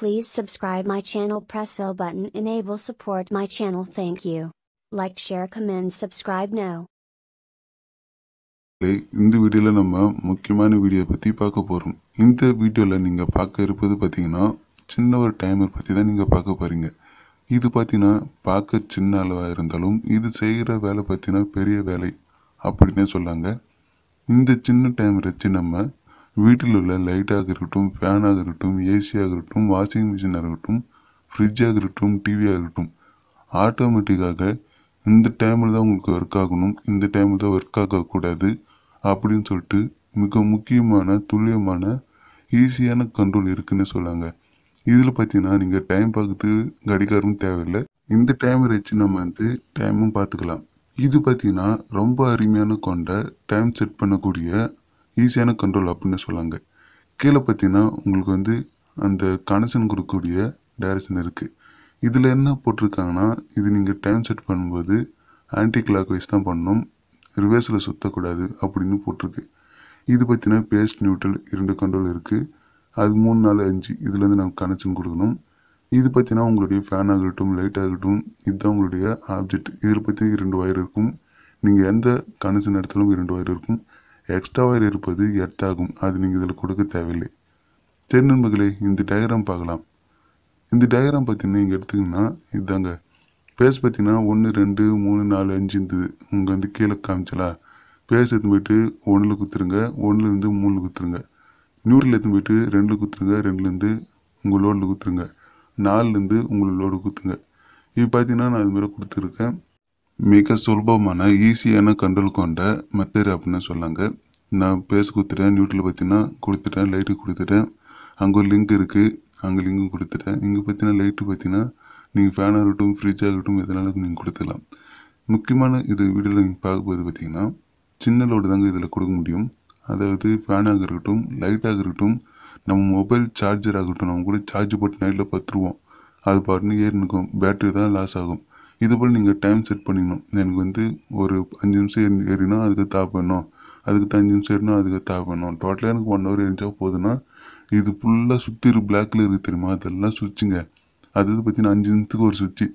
Please subscribe my channel press bell button enable support my channel thank you. Like share comment subscribe now. இந்த வீடியோவில் நம்ம முக்கியமான video பற்றி பார்க்க போகிறோம் இந்த வீடியோவில் நீங்கள் பார்க்க இருப்பது பார்த்தீங்கன்னா சின்ன ஒரு டைமர் பற்றி தான் நீங்கள் பார்க்க போகிறீங்க இது பார்த்தீங்கன்னா பார்க்க சின்ன அளவாக இருந்தாலும் இது செய்கிற வேலை பார்த்தீங்கன்னா பெரிய வேலை அப்படின்னே சொல்லாங்க இந்த சின்ன டைமர் வச்சு நம்ம வீட்டில் உள்ள லைட்டாக இருக்கட்டும் ஃபேனாக இருக்கட்டும் ஏசியாக இருக்கட்டும் வாஷிங் மிஷினாக இருக்கட்டும் ஃப்ரிட்ஜாக இருக்கட்டும் டிவியாக இருக்கட்டும் ஆட்டோமேட்டிக்காக இந்த டைமில் தான் உங்களுக்கு ஒர்க் ஆகணும் இந்த டைமில் தான் ஒர்க் ஆகக்கூடாது அப்படின்னு சொல்லிட்டு மிக முக்கியமான துல்லியமான ஈஸியான கண்ட்ரோல் இருக்குன்னு சொல்லாங்க இதில் பார்த்தீங்கன்னா நீங்கள் டைம் பார்க்குறது கடிகாரமும் தேவையில்லை இந்த டைமர் வச்சு நம்ம வந்து டைமும் பார்த்துக்கலாம் இது பார்த்தீங்கன்னா ரொம்ப அருமையான கொண்ட டைம் செட் பண்ணக்கூடிய ஈஸியான கண்ட்ரோல் அப்படின்னு சொல்லுவாங்க கீழே பார்த்தீங்கன்னா உங்களுக்கு வந்து அந்த கனெக்ஷன் கொடுக்கக்கூடிய டைரக்ஷன் இருக்குது இதில் என்ன போட்டிருக்காங்கன்னா இது நீங்கள் டைம் செட் பண்ணும்போது ஆன்டி கிளாக் வைஸ் தான் பண்ணணும் ரிவர்ஸில் சுற்றக்கூடாது அப்படின்னு போட்டிருக்கு இது பார்த்தீங்கன்னா பேஸ்ட் நியூட்ரல் இரண்டு கண்ட்ரோல் இருக்குது அது மூணு நாலு அஞ்சு இதுலேருந்து நம்ம கனெக்ஷன் கொடுக்கணும் இது பார்த்தீங்கன்னா உங்களுடைய ஃபேன் ஆகட்டும் லைட் ஆகட்டும் இதுதான் உங்களுடைய ஆப்ஜெக்ட் இதில் பார்த்தீங்கன்னா இரண்டு ஒயர் இருக்கும் நீங்கள் எந்த கனெக்ஷன் எடுத்தாலும் இரண்டு ஒயர் இருக்கும் எக்ஸ்ட்ராவாக இருப்பது எர்த் ஆகும் அது நீங்கள் இதில் கொடுக்க தேவையில்லை சரி இந்த டயக்ராம் பார்க்கலாம் இந்த டயக்ராம் பார்த்தீங்கன்னா இங்கே எடுத்துக்கோங்கன்னா இதுதாங்க பேஸ் பார்த்தீங்கன்னா ஒன்று ரெண்டு மூணு நாலு அஞ்சு இருந்தது உங்கள் வந்து கீழே காமிச்சலா பேஸ் எடுத்து போயிட்டு ஒன்றில் குத்துருங்க ஒன்றுலேருந்து மூணில் குத்துருங்க நியூரில் எடுத்து போயிட்டு ரெண்டில் குத்துருங்க ரெண்டுலேருந்து உங்கள் லோடில் குத்துருங்க நாலுலேருந்து உங்களுக்கு லோடு குத்துங்க இது பார்த்தீங்கன்னா நான் அதுமாரி கொடுத்துருக்கேன் மிக சுலபமான ஈஸியான கண்ட்ரோல் கொண்ட மெத்தட் அப்படின்னு சொன்னாங்க நான் பேச கொடுத்துட்டேன் நியூட்டில் பார்த்தீங்கன்னா கொடுத்துட்டேன் லைட்டு கொடுத்துட்டேன் அங்கே ஒரு லிங்க் இருக்குது அங்கே லிங்க் கொடுத்துட்டேன் இங்கே பார்த்தீங்கன்னா லைட்டு பார்த்தீங்கன்னா நீங்கள் ஃபேனாக இருக்கட்டும் ஃப்ரிட்ஜாக இருக்கட்டும் எதனால நீங்கள் கொடுத்துடலாம் முக்கியமான இது வீடியோவில் நீங்கள் பார்க்கும்போது பார்த்தீங்கன்னா சின்ன லோடு தாங்க இதில் கொடுக்க முடியும் அதாவது ஃபேனாக இருக்கட்டும் லைட்டாக இருக்கட்டும் நம்ம மொபைல் சார்ஜர் ஆகட்டும் நம்ம கூட சார்ஜ் போட்டு நைட்டில் பத்துருவோம் அது பாட்டுன்னு ஏறினுக்கும் பேட்டரி தான் லாஸ் ஆகும் இது போல் நீங்கள் டைம் செட் பண்ணிக்கணும் எனக்கு வந்து ஒரு அஞ்சு நிமிஷம் ஏறி ஏறினா அதுக்கு தாப்பிடணும் அதுக்கு அஞ்சு நிமிஷம் ஏறினா அதுக்கு தாப்பிடணும் டோட்டலாக எனக்கு ஒன் ஹவர் ஏறிச்சா போதுன்னா இது ஃபுல்லாக சுற்றி இரு பிளாக்ல இருக்குது தெரியுமா அதெல்லாம் சுவிட்சுங்க அது இது பார்த்தீங்கன்னா அஞ்சு நிமிஷத்துக்கு ஒரு சுவிட்சு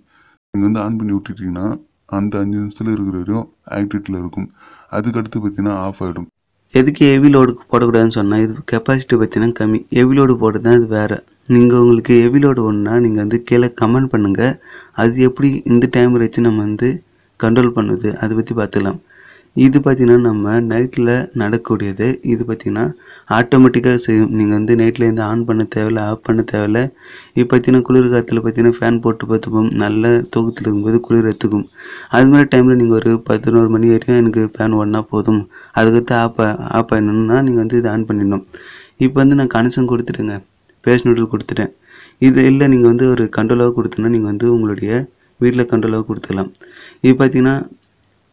நீங்கள் வந்து ஆன் பண்ணி விட்டுட்டிங்கன்னா அந்த அஞ்சு நிமிஷத்தில் இருக்கிற வரையும் ஆக்டிவிட்டியில் இருக்கும் அதுக்கடுத்து பார்த்தீங்கன்னா ஆஃப் ஆகிடும் எதுக்கு ஹெவி லோடுக்கு போடக்கூடாதுன்னு சொன்னால் இது கெப்பாசிட்டி பார்த்தீங்கன்னா கம்மி ஹெவி லோடு போடுறது தான் இது வேறு நீங்கள் உங்களுக்கு எவிலோடு ஒன்றுனா நீங்கள் வந்து கீழே கமெண்ட் பண்ணுங்கள் அது எப்படி இந்த டைம் வச்சு நம்ம வந்து கண்ட்ரோல் பண்ணுது அதை பற்றி பார்த்துக்கலாம் இது பார்த்திங்கன்னா நம்ம நைட்டில் நடக்கக்கூடியது இது பார்த்திங்கன்னா ஆட்டோமேட்டிக்காக செய்யும் நீங்கள் வந்து நைட்டில் இருந்து ஆன் பண்ண தேவையில்ல ஆஃப் பண்ண தேவையில்ல இப்போ பார்த்திங்கன்னா குளிர் காலத்தில் பார்த்திங்கன்னா ஃபேன் போட்டு பார்த்துப்போம் நல்ல தூக்கத்தில் இருக்கும்போது குளிர் எடுத்துக்கும் அது மாதிரி டைமில் நீங்கள் ஒரு பதினோரு மணி வரைக்கும் எனக்கு ஃபேன் ஓடனா போதும் அதுக்கடுத்து ஆஃப் ஆஃப் பண்ணணும்னா நீங்கள் வந்து இது ஆன் பண்ணிடணும் இப்போ வந்து நான் கனெக்ஷன் கொடுத்துட்டுங்க பேஸ்ட் நூடுல் கொடுத்துட்டேன் இது இல்லை நீங்கள் வந்து ஒரு கண்ட்ரோலாக கொடுத்தனா நீங்கள் வந்து உங்களுடைய வீட்டில் கண்ட்ரோலாக கொடுத்துக்கலாம் இது பார்த்தீங்கன்னா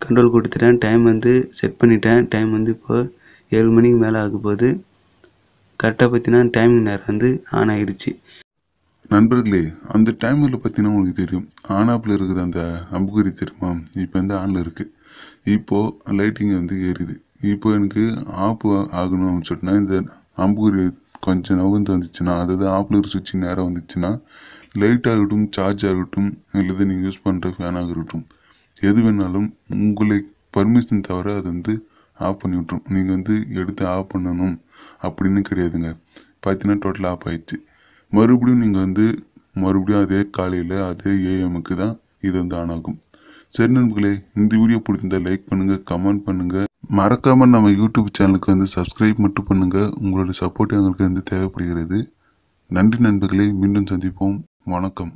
கண்ட்ரோல் கொடுத்துட்டேன் டைம் வந்து செட் பண்ணிட்டேன் டைம் வந்து இப்போது ஏழு மணிக்கு மேலே ஆகும் போது கரெக்டாக பார்த்தீங்கன்னா டைமிங் நேரம் வந்து ஆன் ஆகிடுச்சு நண்பர்களே அந்த டைமில் பார்த்தீங்கன்னா உங்களுக்கு தெரியும் ஆன் ஆப்பில் இருக்குது அந்த அம்புகுறி தெரியுமா இப்போ வந்து ஆனில் இருக்குது இப்போது லைட்டிங் வந்து ஏறுது இப்போ எனக்கு ஆப்பு ஆகணும் அப்படின்னு சொன்னால் இந்த அம்புகுறி கொஞ்சம் நவுந்து வந்துச்சுன்னா அதாவது ஆப்லர் சுவிட்சிங் நேரம் வந்துச்சுன்னா லைட் ஆகட்டும் சார்ஜ் ஆகட்டும் அல்லது நீங்கள் யூஸ் பண்ணுற ஃபேனாக இருக்கட்டும் எது வேணாலும் உங்களை பர்மிஷன் தவிர அது வந்து ஆஃப் பண்ணி விட்ரும் நீங்கள் வந்து எடுத்து ஆஃப் பண்ணணும் அப்படின்னு கிடையாதுங்க பார்த்தீங்கன்னா டோட்டல் ஆஃப் ஆயிடுச்சு மறுபடியும் நீங்கள் வந்து மறுபடியும் அதே காலையில் அதே ஏஎம்முக்கு தான் இது வந்து ஆன் ஆகும் சரி நண்பர்களே இந்த வீடியோ பிடிச்சிருந்தா லைக் பண்ணுங்கள் கமெண்ட் பண்ணுங்கள் மறக்காமல் நம்ம யூடியூப் சேனலுக்கு வந்து சப்ஸ்கிரைப் மட்டும் பண்ணுங்கள் உங்களோட சப்போர்ட் எங்களுக்கு வந்து தேவைப்படுகிறது நன்றி நண்பர்களே மீண்டும் சந்திப்போம் வணக்கம்